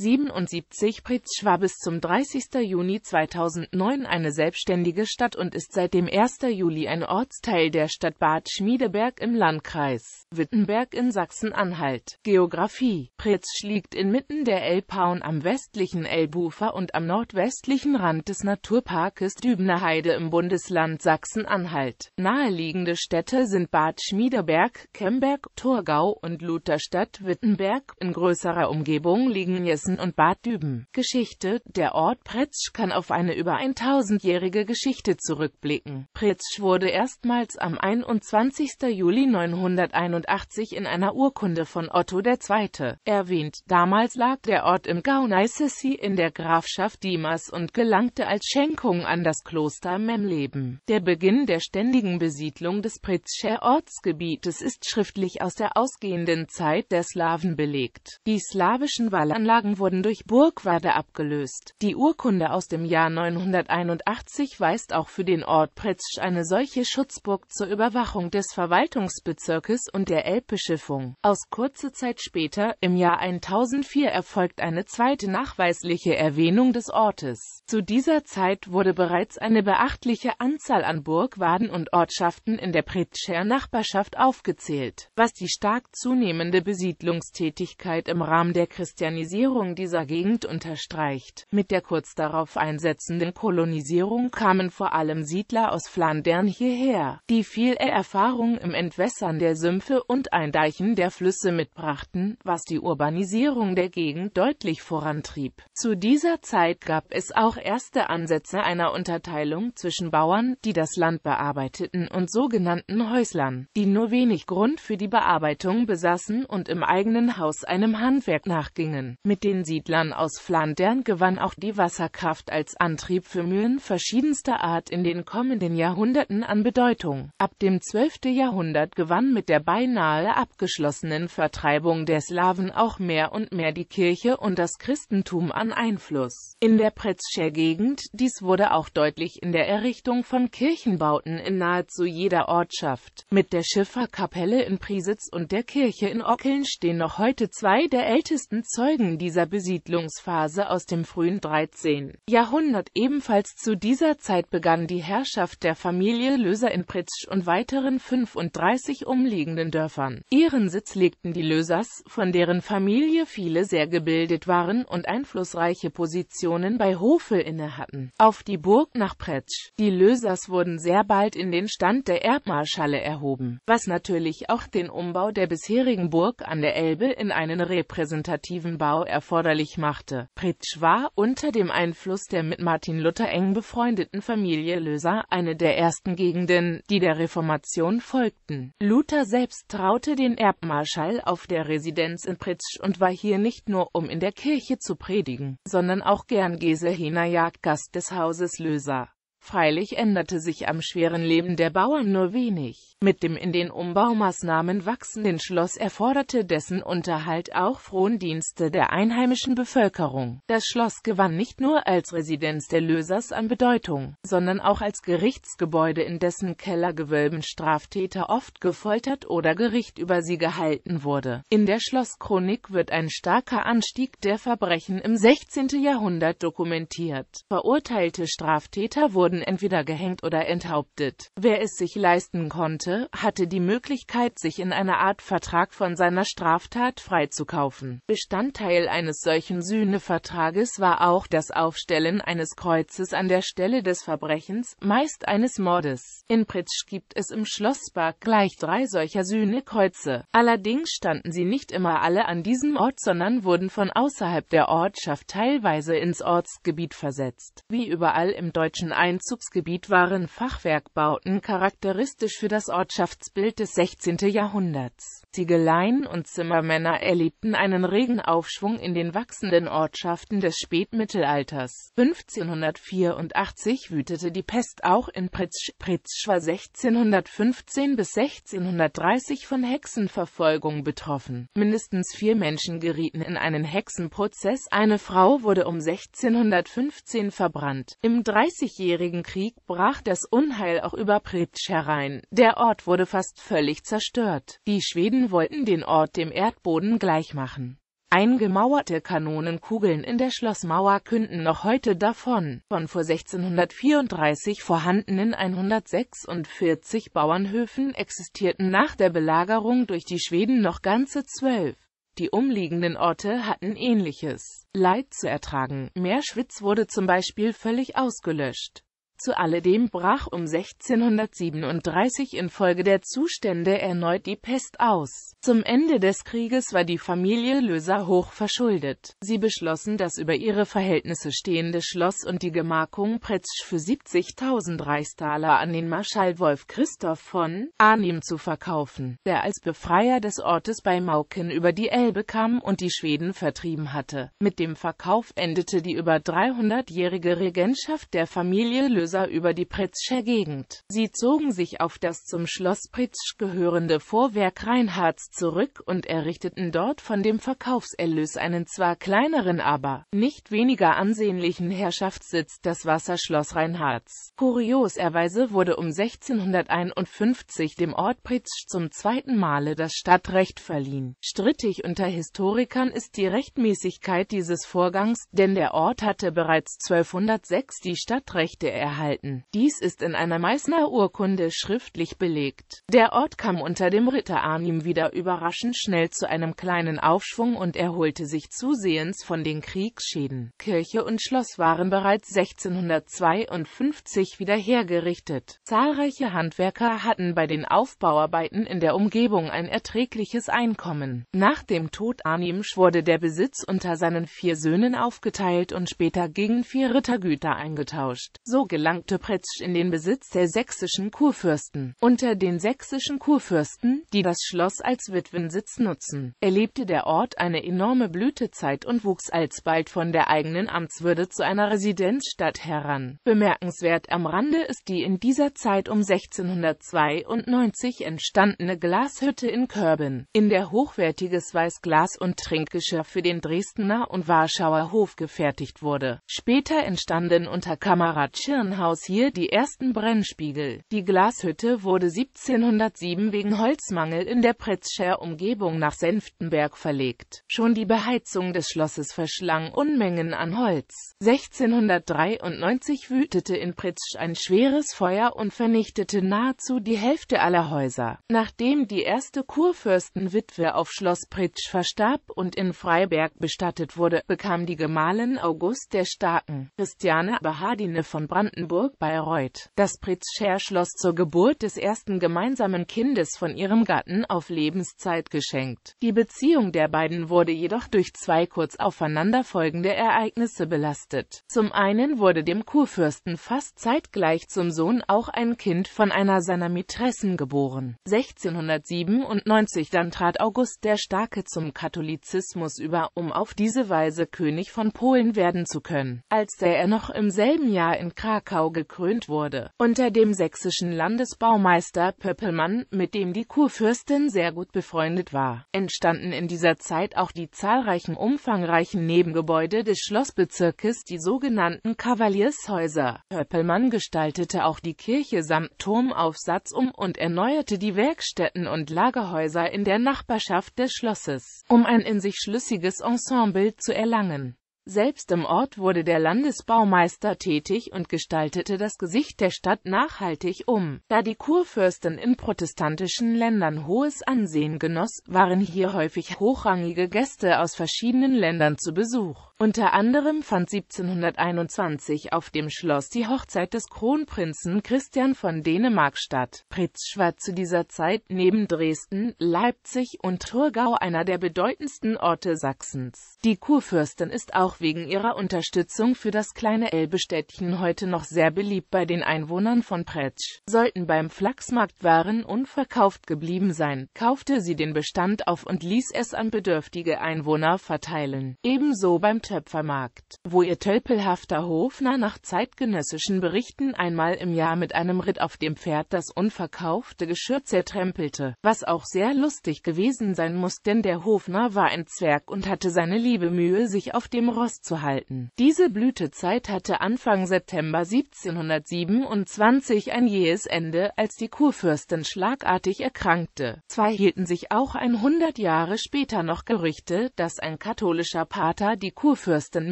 77 Pritz war bis zum 30. Juni 2009 eine selbstständige Stadt und ist seit dem 1. Juli ein Ortsteil der Stadt Bad Schmiedeberg im Landkreis Wittenberg in Sachsen-Anhalt. Geografie Pritzsch liegt inmitten der Elbpaun am westlichen Elbufer und am nordwestlichen Rand des Naturparkes Dübener Heide im Bundesland Sachsen-Anhalt. Naheliegende Städte sind Bad Schmiedeberg, Kemberg, Torgau und Lutherstadt Wittenberg. In größerer Umgebung liegen Jessen Preußen und Bad Düben. Geschichte Der Ort Pretzsch kann auf eine über 1000-jährige Geschichte zurückblicken. Pretzsch wurde erstmals am 21. Juli 981 in einer Urkunde von Otto II. erwähnt. Damals lag der Ort im Gau in der Grafschaft Dimas und gelangte als Schenkung an das Kloster Memleben. Der Beginn der ständigen Besiedlung des Pritzscher Ortsgebietes ist schriftlich aus der ausgehenden Zeit der Slawen belegt. Die slawischen Wallanlagen wurden durch Burgwade abgelöst. Die Urkunde aus dem Jahr 981 weist auch für den Ort Pretzsch eine solche Schutzburg zur Überwachung des Verwaltungsbezirkes und der Elbbeschiffung. Aus kurzer Zeit später, im Jahr 1004 erfolgt eine zweite nachweisliche Erwähnung des Ortes. Zu dieser Zeit wurde bereits eine beachtliche Anzahl an Burgwaden und Ortschaften in der Pretzscher Nachbarschaft aufgezählt, was die stark zunehmende Besiedlungstätigkeit im Rahmen der Christianisierung Bedeutung dieser Gegend unterstreicht. Mit der kurz darauf einsetzenden Kolonisierung kamen vor allem Siedler aus Flandern hierher, die viel Erfahrung im Entwässern der Sümpfe und Eindeichen der Flüsse mitbrachten, was die Urbanisierung der Gegend deutlich vorantrieb. Zu dieser Zeit gab es auch erste Ansätze einer Unterteilung zwischen Bauern, die das Land bearbeiteten, und sogenannten Häuslern, die nur wenig Grund für die Bearbeitung besaßen und im eigenen Haus einem Handwerk nachgingen. Mit den Siedlern aus Flandern gewann auch die Wasserkraft als Antrieb für Mühlen verschiedenster Art in den kommenden Jahrhunderten an Bedeutung. Ab dem 12. Jahrhundert gewann mit der beinahe abgeschlossenen Vertreibung der Slawen auch mehr und mehr die Kirche und das Christentum an Einfluss. In der Pretzscher Gegend, dies wurde auch deutlich in der Errichtung von Kirchenbauten in nahezu jeder Ortschaft. Mit der Schifferkapelle in Priesitz und der Kirche in Ockeln stehen noch heute zwei der ältesten Zeugen dieser dieser Besiedlungsphase aus dem frühen 13. Jahrhundert. Ebenfalls zu dieser Zeit begann die Herrschaft der Familie Löser in Pritzsch und weiteren 35 umliegenden Dörfern. Ihren Sitz legten die Lösers, von deren Familie viele sehr gebildet waren und einflussreiche Positionen bei Hofe inne hatten, auf die Burg nach Pritzsch. Die Lösers wurden sehr bald in den Stand der Erbmarschalle erhoben, was natürlich auch den Umbau der bisherigen Burg an der Elbe in einen repräsentativen Bau erfolgte erforderlich machte. Pretsch war unter dem Einfluss der mit Martin Luther eng befreundeten Familie Löser eine der ersten Gegenden, die der Reformation folgten. Luther selbst traute den Erbmarschall auf der Residenz in Pritsch und war hier nicht nur, um in der Kirche zu predigen, sondern auch gern Geselhiner Jagdgast des Hauses Löser. Freilich änderte sich am schweren Leben der Bauern nur wenig. Mit dem in den Umbaumaßnahmen wachsenden Schloss erforderte dessen Unterhalt auch Frondienste der einheimischen Bevölkerung. Das Schloss gewann nicht nur als Residenz der Lösers an Bedeutung, sondern auch als Gerichtsgebäude, in dessen Kellergewölben Straftäter oft gefoltert oder Gericht über sie gehalten wurde. In der Schlosschronik wird ein starker Anstieg der Verbrechen im 16. Jahrhundert dokumentiert. Verurteilte Straftäter wurden wurden entweder gehängt oder enthauptet. Wer es sich leisten konnte, hatte die Möglichkeit, sich in einer Art Vertrag von seiner Straftat freizukaufen. Bestandteil eines solchen Sühnevertrages war auch das Aufstellen eines Kreuzes an der Stelle des Verbrechens, meist eines Mordes. In Pritsch gibt es im Schlosspark gleich drei solcher Sühnekreuze. Allerdings standen sie nicht immer alle an diesem Ort, sondern wurden von außerhalb der Ortschaft teilweise ins Ortsgebiet versetzt. Wie überall im deutschen Ein Einzugsgebiet waren Fachwerkbauten charakteristisch für das Ortschaftsbild des 16. Jahrhunderts. Ziegeleien und Zimmermänner erlebten einen regen Aufschwung in den wachsenden Ortschaften des Spätmittelalters. 1584 wütete die Pest auch in Pritzsch. Pritzsch war 1615 bis 1630 von Hexenverfolgung betroffen. Mindestens vier Menschen gerieten in einen Hexenprozess, eine Frau wurde um 1615 verbrannt. Im 30-jährigen Dreißigjährigen Krieg brach das Unheil auch über Pritsch herein. Der Ort wurde fast völlig zerstört. Die Schweden wollten den Ort dem Erdboden gleichmachen. Eingemauerte Kanonenkugeln in der Schlossmauer künden noch heute davon. Von vor 1634 vorhandenen 146 Bauernhöfen existierten nach der Belagerung durch die Schweden noch ganze zwölf. Die umliegenden Orte hatten ähnliches Leid zu ertragen. Meerschwitz wurde zum Beispiel völlig ausgelöscht. Zu alledem brach um 1637 infolge der Zustände erneut die Pest aus. Zum Ende des Krieges war die Familie Löser hoch verschuldet. Sie beschlossen, das über ihre Verhältnisse stehende Schloss und die Gemarkung Pretzsch für 70.000 Reichstaler an den Marschall Wolf Christoph von Arnim zu verkaufen, der als Befreier des Ortes bei Mauken über die Elbe kam und die Schweden vertrieben hatte. Mit dem Verkauf endete die über 300-jährige Regentschaft der Familie Löser Löser über die Pritzscher Gegend. Sie zogen sich auf das zum Schloss Pritzsch gehörende Vorwerk Reinhards zurück und errichteten dort von dem Verkaufserlös einen zwar kleineren, aber nicht weniger ansehnlichen Herrschaftssitz, das Wasserschloss Reinhards. Kurioserweise wurde um 1651 dem Ort Pritzsch zum zweiten Male das Stadtrecht verliehen. Strittig unter Historikern ist die Rechtmäßigkeit dieses Vorgangs, denn der Ort hatte bereits 1206 die Stadtrechte erhalten erhalten. Dies ist in einer Meißner Urkunde schriftlich belegt. Der Ort kam unter dem Ritter Arnim wieder überraschend schnell zu einem kleinen Aufschwung und erholte sich zusehends von den Kriegsschäden. Kirche und Schloss waren bereits 1652 wieder hergerichtet. Zahlreiche Handwerker hatten bei den Aufbauarbeiten in der Umgebung ein erträgliches Einkommen. Nach dem Tod Arnims wurde der Besitz unter seinen vier Söhnen aufgeteilt und später gegen vier Rittergüter eingetauscht. So gelang gelangte Pretzsch in den Besitz der sächsischen Kurfürsten. Unter den sächsischen Kurfürsten, die das Schloss als Witwensitz nutzen, erlebte der Ort eine enorme Blütezeit und wuchs alsbald von der eigenen Amtswürde zu einer Residenzstadt heran. Bemerkenswert am Rande ist die in dieser Zeit um 1692 entstandene Glashütte in Körben, in der hochwertiges Weißglas und Trinkgeschirr für den Dresdner und Warschauer Hof gefertigt wurde. Später entstanden unter Kamerad Tschirn Herrenhaus hier die ersten Brennspiegel. Die Glashütte wurde 1707 wegen Holzmangel in der Pritzscher Umgebung nach Senftenberg verlegt. Schon die Beheizung des Schlosses verschlang Unmengen an Holz. 1693 wütete in Pritzsch ein schweres Feuer und vernichtete nahezu die Hälfte aller Häuser. Nachdem die erste Kurfürstenwitwe auf Schloss Pritzsch verstarb und in Freiberg bestattet wurde, bekam die Gemahlin August der Starken, Christiane Bahadine von Brandenburg, Brandenburg Bayreuth. Das Pritzscher Schloss zur Geburt des ersten gemeinsamen Kindes von ihrem Gatten auf Lebenszeit geschenkt. Die Beziehung der beiden wurde jedoch durch zwei kurz aufeinanderfolgende Ereignisse belastet. Zum einen wurde dem Kurfürsten fast zeitgleich zum Sohn auch ein Kind von einer seiner Mätressen geboren. 1697 dann trat August der Starke zum Katholizismus über, um auf diese Weise König von Polen werden zu können. Als der er noch im selben Jahr in Krakau Zwickau gekrönt wurde, unter dem sächsischen Landesbaumeister Pöppelmann, mit dem die Kurfürstin sehr gut befreundet war, entstanden in dieser Zeit auch die zahlreichen umfangreichen Nebengebäude des Schlossbezirkes, die sogenannten Kavaliershäuser. Pöppelmann gestaltete auch die Kirche samt Turmaufsatz um und erneuerte die Werkstätten und Lagerhäuser in der Nachbarschaft des Schlosses, um ein in sich schlüssiges Ensemble zu erlangen. Selbst im Ort wurde der Landesbaumeister tätig und gestaltete das Gesicht der Stadt nachhaltig um. Da die Kurfürstin in protestantischen Ländern hohes Ansehen genoss, waren hier häufig hochrangige Gäste aus verschiedenen Ländern zu Besuch unter anderem fand 1721 auf dem Schloss die Hochzeit des Kronprinzen Christian von Dänemark statt. Pritzsch war zu dieser Zeit neben Dresden, Leipzig und Thurgau einer der bedeutendsten Orte Sachsens. Die Kurfürstin ist auch wegen ihrer Unterstützung für das kleine Elbestädtchen heute noch sehr beliebt bei den Einwohnern von Pritzsch. Sollten beim Flachsmarkt Waren unverkauft geblieben sein, kaufte sie den Bestand auf und ließ es an bedürftige Einwohner verteilen. Ebenso beim Töpfermarkt, wo ihr tölpelhafter Hofner nach zeitgenössischen Berichten einmal im Jahr mit einem Ritt auf dem Pferd das unverkaufte Geschirr zertrempelte, was auch sehr lustig gewesen sein muss, denn der Hofner war ein Zwerg und hatte seine liebe Mühe, sich auf dem Ross zu halten. Diese Blütezeit hatte Anfang September 1727 ein jähes Ende, als die Kurfürstin schlagartig erkrankte. Zwar hielten sich auch 100 Jahre später noch Gerüchte, dass ein katholischer Pater die Kurfürstin Kurfürstin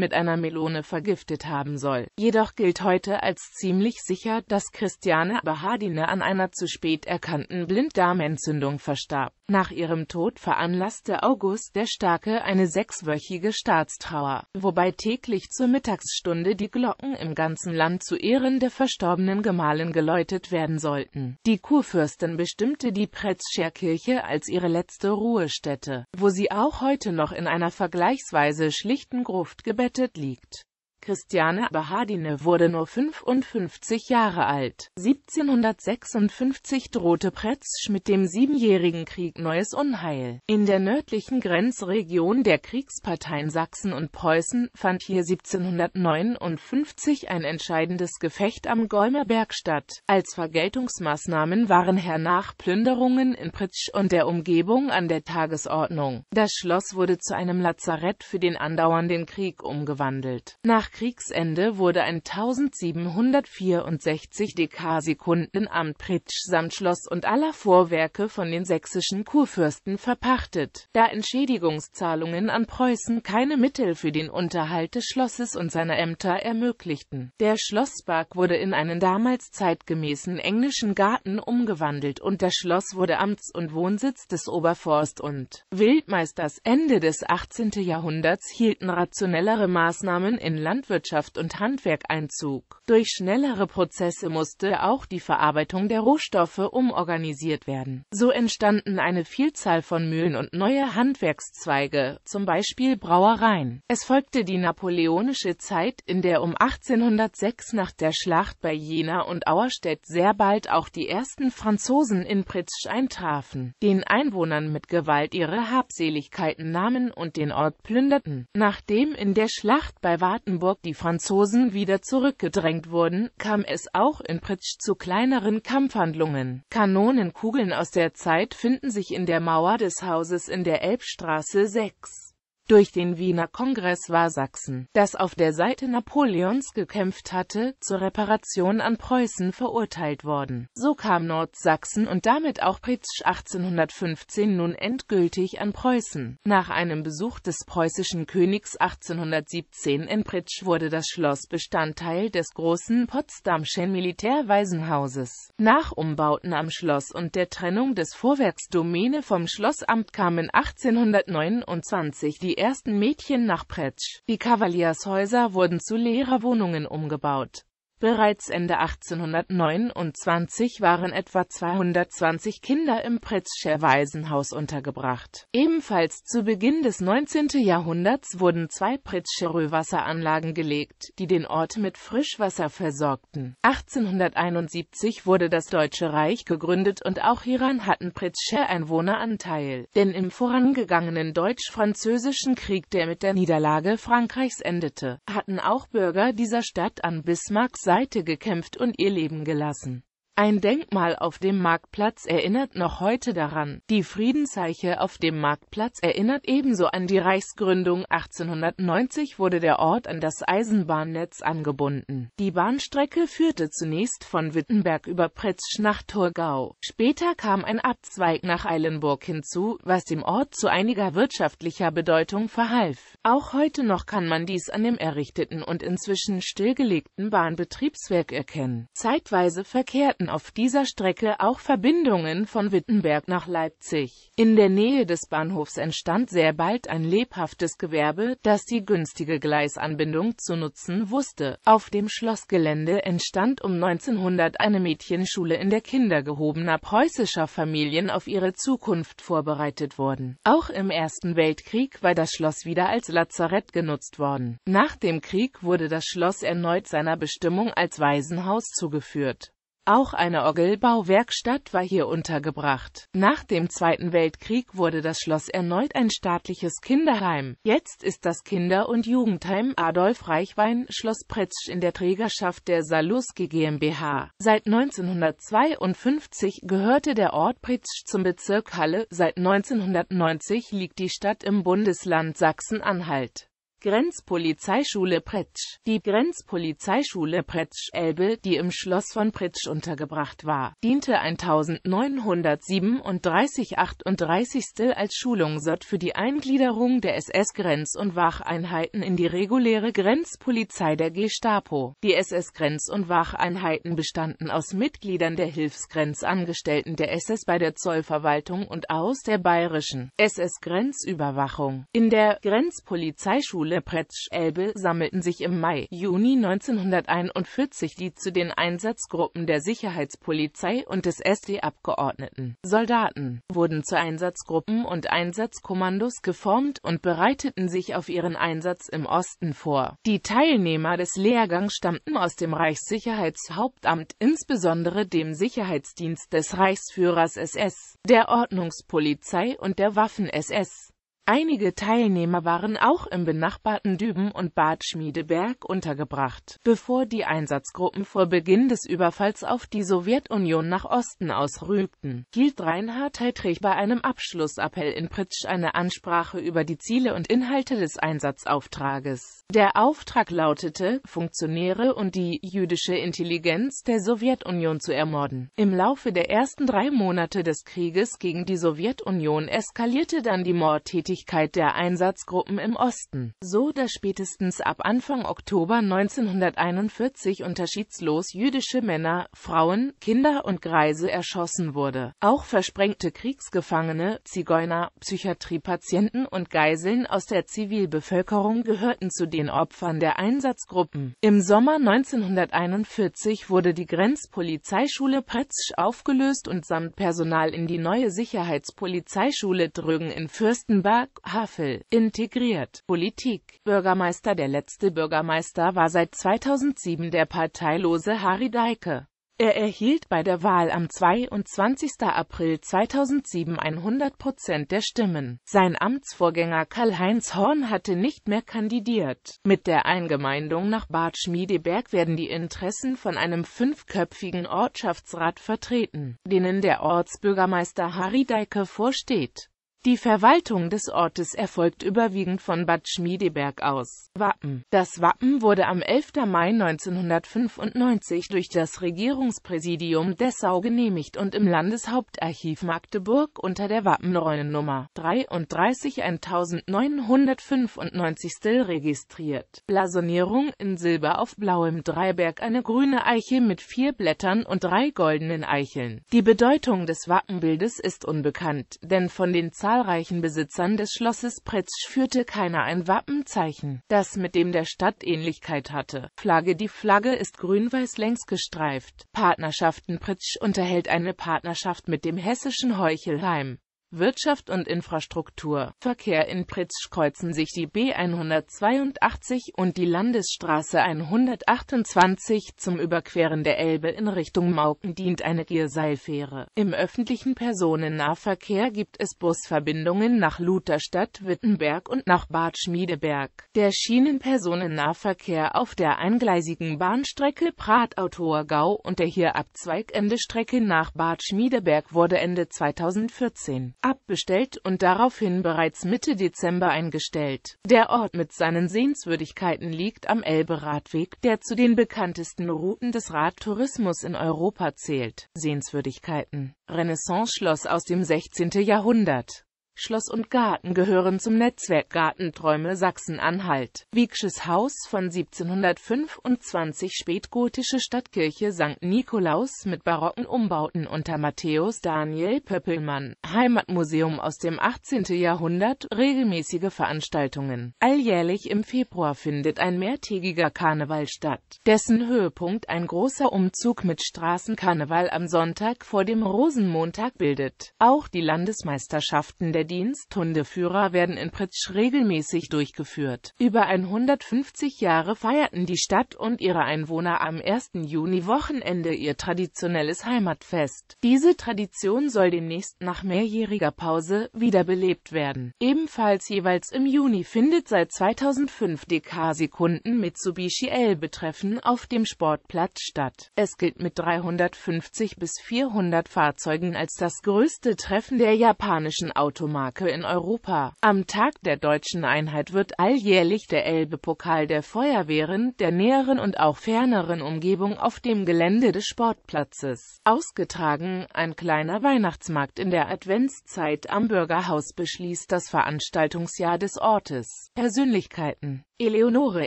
mit einer Melone vergiftet haben soll. Jedoch gilt heute als ziemlich sicher, dass Christiane Bahadine an einer zu spät erkannten Blinddarmentzündung verstarb. Nach ihrem Tod veranlasste August der Starke eine sechswöchige Staatstrauer, wobei täglich zur Mittagsstunde die Glocken im ganzen Land zu Ehren der verstorbenen Gemahlin geläutet werden sollten. Die Kurfürstin bestimmte die Pretzscherkirche als ihre letzte Ruhestätte, wo sie auch heute noch in einer vergleichsweise schlichten Gruft gebettet liegt Christiane Bahadine wurde nur 55 Jahre alt. 1756 drohte Pretzsch mit dem Siebenjährigen Krieg neues Unheil. In der nördlichen Grenzregion der Kriegsparteien Sachsen und Preußen fand hier 1759 ein entscheidendes Gefecht am Golmer Berg statt. Als Vergeltungsmaßnahmen waren hernach Plünderungen in Pretzsch und der Umgebung an der Tagesordnung. Das Schloss wurde zu einem Lazarett für den andauernden Krieg umgewandelt. Nach Kriegsende wurde ein 1764 Dekarsekunden am Pritsch samt Schloss und aller Vorwerke von den sächsischen Kurfürsten verpachtet, da Entschädigungszahlungen an Preußen keine Mittel für den Unterhalt des Schlosses und seiner Ämter ermöglichten. Der Schlosspark wurde in einen damals zeitgemäßen englischen Garten umgewandelt und das Schloss wurde Amts- und Wohnsitz des Oberforst- und Wildmeisters. Ende des 18. Jahrhunderts hielten rationellere Maßnahmen in Land Landwirtschaft und Handwerk Einzug. Durch schnellere Prozesse musste auch die Verarbeitung der Rohstoffe umorganisiert werden. So entstanden eine Vielzahl von Mühlen und neue Handwerkszweige, zum Beispiel Brauereien. Es folgte die napoleonische Zeit, in der um 1806 nach der Schlacht bei Jena und Auerstedt sehr bald auch die ersten Franzosen in Pritzsch eintrafen, den Einwohnern mit Gewalt ihre Habseligkeiten nahmen und den Ort plünderten. Nachdem in der Schlacht bei Wartenburg Brandenburg die Franzosen wieder zurückgedrängt wurden, kam es auch in Pritsch zu kleineren Kampfhandlungen. Kanonenkugeln aus der Zeit finden sich in der Mauer des Hauses in der Elbstraße 6. Durch den Wiener Kongress war Sachsen, das auf der Seite Napoleons gekämpft hatte, zur Reparation an Preußen verurteilt worden. So kam Nordsachsen und damit auch Pritzsch 1815 nun endgültig an Preußen. Nach einem Besuch des preußischen Königs 1817 in Pritzsch wurde das Schloss Bestandteil des großen Potsdamschen Militärwaisenhauses. Nach Umbauten am Schloss und der Trennung des Vorwerksdomäne vom Schlossamt kamen 1829 die die ersten Mädchen nach Pretsch. Die Kavaliershäuser wurden zu Lehrerwohnungen umgebaut Bereits Ende 1829 waren etwa 220 Kinder im Pritzscher Waisenhaus untergebracht. Ebenfalls zu Beginn des 19. Jahrhunderts wurden zwei Pretzscher Wasseranlagen gelegt, die den Ort mit Frischwasser versorgten. 1871 wurde das Deutsche Reich gegründet und auch hieran hatten Pritzscher Einwohner Anteil, denn im vorangegangenen deutsch-französischen Krieg, der mit der Niederlage Frankreichs endete, hatten auch Bürger dieser Stadt an Bismarcks Seite gekämpft und ihr Leben gelassen. Ein Denkmal auf dem Marktplatz erinnert noch heute daran. Die Friedenszeiche auf dem Marktplatz erinnert ebenso an die Reichsgründung. 1890 wurde der Ort an das Eisenbahnnetz angebunden. Die Bahnstrecke führte zunächst von Wittenberg über Pritzsch nach Thurgau. Später kam ein Abzweig nach Eilenburg hinzu, was dem Ort zu einiger wirtschaftlicher Bedeutung verhalf. Auch heute noch kann man dies an dem errichteten und inzwischen stillgelegten Bahnbetriebswerk erkennen. Zeitweise verkehrten bestanden auf dieser Strecke auch Verbindungen von Wittenberg nach Leipzig. In der Nähe des Bahnhofs entstand sehr bald ein lebhaftes Gewerbe, das die günstige Gleisanbindung zu nutzen wusste. Auf dem Schlossgelände entstand um 1900 eine Mädchenschule, in der Kinder gehobener preußischer Familien auf ihre Zukunft vorbereitet wurden. Auch im Ersten Weltkrieg war das Schloss wieder als Lazarett genutzt worden. Nach dem Krieg wurde das Schloss erneut seiner Bestimmung als Waisenhaus zugeführt. Auch eine Orgelbauwerkstatt war hier untergebracht. Nach dem Zweiten Weltkrieg wurde das Schloss erneut ein staatliches Kinderheim. Jetzt ist das Kinder- und Jugendheim Adolf Reichwein Schloss Pretzsch in der Trägerschaft der Saluski GmbH. Seit 1952 gehörte der Ort Pretzsch zum Bezirk Halle, seit 1990 liegt die Stadt im Bundesland Sachsen-Anhalt. Grenzpolizeischule Pretsch Die Grenzpolizeischule Pretsch-Elbe, die im Schloss von Pretsch untergebracht war, diente 1937-38 als Schulungsort für die Eingliederung der SS-Grenz- und Wacheinheiten in die reguläre Grenzpolizei der Gestapo. Die SS-Grenz- und Wacheinheiten bestanden aus Mitgliedern der Hilfsgrenzangestellten der SS bei der Zollverwaltung und aus der bayerischen SS-Grenzüberwachung. In der Grenzpolizeischule der Pretzsch-Elbe sammelten sich im Mai, Juni 1941 die zu den Einsatzgruppen der Sicherheitspolizei und des SD abgeordneten. Soldaten wurden zu Einsatzgruppen und Einsatzkommandos geformt und bereiteten sich auf ihren Einsatz im Osten vor. Die Teilnehmer des Lehrgangs stammten aus dem Reichssicherheitshauptamt, insbesondere dem Sicherheitsdienst des Reichsführers SS, der Ordnungspolizei und der Waffen-SS. Einige Teilnehmer waren auch im benachbarten Düben und Bad Schmiedeberg untergebracht, bevor die Einsatzgruppen vor Beginn des Überfalls auf die Sowjetunion nach Osten ausrückten, hielt Reinhard Heydrich bei einem Abschlussappell in Pritsch eine Ansprache über die Ziele und Inhalte des Einsatzauftrages. Der Auftrag lautete, Funktionäre und die jüdische Intelligenz der Sowjetunion zu ermorden. Im Laufe der ersten drei Monate des Krieges gegen die Sowjetunion eskalierte dann die Mordtätigkeit Tätigkeit der Einsatzgruppen im Osten, so dass spätestens ab Anfang Oktober 1941 unterschiedslos jüdische Männer, Frauen, Kinder und Greise erschossen wurde. Auch versprengte Kriegsgefangene, Zigeuner, Psychiatriepatienten und Geiseln aus der Zivilbevölkerung gehörten zu den Opfern der Einsatzgruppen. Im Sommer 1941 wurde die Grenzpolizeischule Pretzsch aufgelöst und samt Personal in die neue Sicherheitspolizeischule Drögen in Fürstenberg Jörg Havel, integriert, Politik, Bürgermeister Der letzte Bürgermeister war seit 2007 der parteilose Harry Deike. Er erhielt bei der Wahl am 22. April 2007 100 Prozent der Stimmen. Sein Amtsvorgänger Karl-Heinz Horn hatte nicht mehr kandidiert. Mit der Eingemeindung nach Bad Schmiedeberg werden die Interessen von einem fünfköpfigen Ortschaftsrat vertreten, denen der Ortsbürgermeister Harry Deike vorsteht. Die Verwaltung des Ortes erfolgt überwiegend von Bad Schmiedeberg aus. Wappen Das Wappen wurde am 11. Mai 1995 durch das Regierungspräsidium Dessau genehmigt und im Landeshauptarchiv Magdeburg unter der Wappenronnennummer 331.995 Still registriert. Blasonierung in Silber auf blauem Dreiberg eine grüne Eiche mit vier Blättern und drei goldenen Eicheln. Die Bedeutung des Wappenbildes ist unbekannt, denn von den Zahlen zahlreichen Besitzern des Schlosses Pretzsch führte keiner ein Wappenzeichen, das mit dem der Stadt Ähnlichkeit hatte. Flagge Die Flagge ist grün-weiß längs gestreift. Partnerschaften Pretzsch unterhält eine Partnerschaft mit dem hessischen Heuchelheim. Wirtschaft und Infrastruktur. Verkehr in Pritz kreuzen sich die B 182 und die Landesstraße 128. Zum Überqueren der Elbe in Richtung Mauken dient eine Gierseilfähre. Im öffentlichen Personennahverkehr gibt es Busverbindungen nach Lutherstadt, Wittenberg und nach Bad Schmiedeberg. Der Schienenpersonennahverkehr auf der eingleisigen Bahnstrecke Pratau-Torgau und der hier abzweigende Strecke nach Bad Schmiedeberg wurde Ende 2014 abbestellt und daraufhin bereits Mitte Dezember eingestellt. Der Ort mit seinen Sehenswürdigkeiten liegt am Elbe-Radweg, der zu den bekanntesten Routen des Radtourismus in Europa zählt. Sehenswürdigkeiten Renaissance-Schloss aus dem 16. Jahrhundert Schloss und Garten gehören zum Netzwerk Gartenträume Sachsen-Anhalt. Wiegsches Haus von 1725 spätgotische Stadtkirche St. Nikolaus mit barocken Umbauten unter Matthäus Daniel Pöppelmann. Heimatmuseum aus dem 18. Jahrhundert, regelmäßige Veranstaltungen. Alljährlich im Februar findet ein mehrtägiger Karneval statt, dessen Höhepunkt ein großer Umzug mit Straßenkarneval am Sonntag vor dem Rosenmontag bildet. Auch die Landesmeisterschaften der Dienst-Hundeführer werden in Pritsch regelmäßig durchgeführt. Über 150 Jahre feierten die Stadt und ihre Einwohner am 1. Juni-Wochenende ihr traditionelles Heimatfest. Diese Tradition soll demnächst nach mehrjähriger Pause wiederbelebt werden. Ebenfalls jeweils im Juni findet seit 2005 DK-Sekunden Mitsubishi L-Betreffen auf dem Sportplatz statt. Es gilt mit 350 bis 400 Fahrzeugen als das größte Treffen der japanischen Automarken. Feuermarke in Europa. Am Tag der deutschen Einheit wird alljährlich der Elbe-Pokal der Feuerwehren der näheren und auch ferneren Umgebung auf dem Gelände des Sportplatzes ausgetragen. Ein kleiner Weihnachtsmarkt in der Adventszeit am Bürgerhaus beschließt das Veranstaltungsjahr des Ortes. Persönlichkeiten Eleonore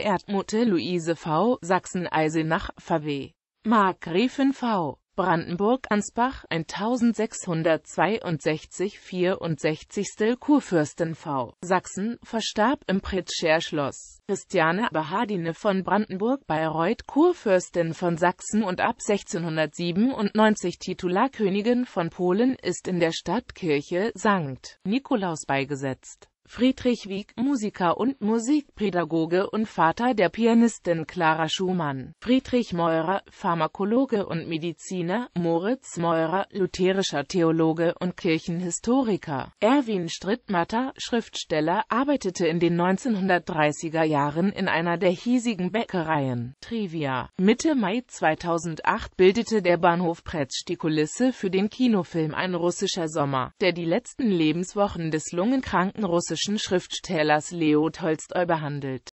Erdmutte Luise V. Sachsen-Eisenach, VW. Mark Refen V. Brandenburg-Ansbach 1662 64. Kurfürstin v. Sachsen verstarb im Pritzscher Schloss. Christiane Behardine von Brandenburg Bayreuth Kurfürstin von Sachsen und ab 1697 Titularkönigin von Polen ist in der Stadtkirche St. Nikolaus beigesetzt Friedrich Wieck, Musiker und Musikpädagoge und Vater der Pianistin Clara Schumann, Friedrich Meurer, Pharmakologe und Mediziner, Moritz Meurer, lutherischer Theologe und Kirchenhistoriker, Erwin Strittmatter, Schriftsteller, arbeitete in den 1930er Jahren in einer der hiesigen Bäckereien, Trivia. Mitte Mai 2008 bildete der Bahnhof Pretsch die Kulisse für den Kinofilm Ein russischer Sommer, der die letzten Lebenswochen des lungenkranken russischen russischen Schriftstellers Leo Tolstoi behandelt